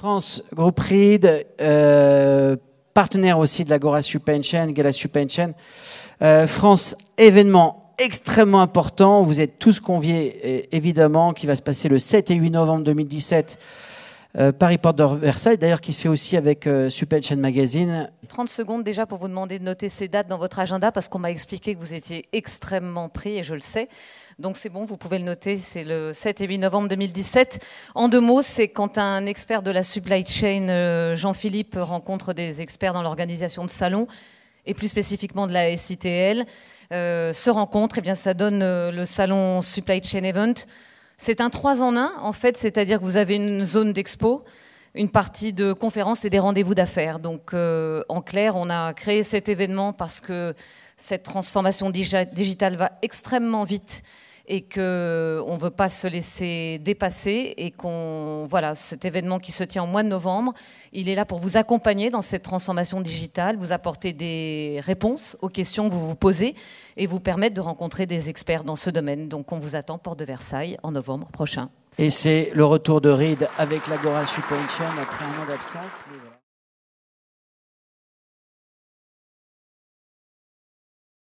France Group Reed, euh, partenaire aussi de l'Agora Supply Chain, Gala Supply euh, France, événement extrêmement important. Vous êtes tous conviés, évidemment, qui va se passer le 7 et 8 novembre 2017 euh, Paris Porte de Versailles, d'ailleurs qui se fait aussi avec euh, Supply Chain Magazine. 30 secondes déjà pour vous demander de noter ces dates dans votre agenda parce qu'on m'a expliqué que vous étiez extrêmement pris et je le sais. Donc c'est bon, vous pouvez le noter, c'est le 7 et 8 novembre 2017. En deux mots, c'est quand un expert de la supply chain, euh, Jean-Philippe, rencontre des experts dans l'organisation de salons et plus spécifiquement de la SITL, se rencontre et eh bien ça donne le salon Supply Chain Event c'est un 3 en un, en fait, c'est-à-dire que vous avez une zone d'expo, une partie de conférences et des rendez-vous d'affaires. Donc, euh, en clair, on a créé cet événement parce que cette transformation digitale va extrêmement vite et qu'on ne veut pas se laisser dépasser et qu'on voilà cet événement qui se tient au mois de novembre, il est là pour vous accompagner dans cette transformation digitale, vous apporter des réponses aux questions que vous vous posez et vous permettre de rencontrer des experts dans ce domaine. Donc on vous attend porte de Versailles en novembre prochain. Et c'est le retour de Reed avec l'Agora Supply après un an d'absence.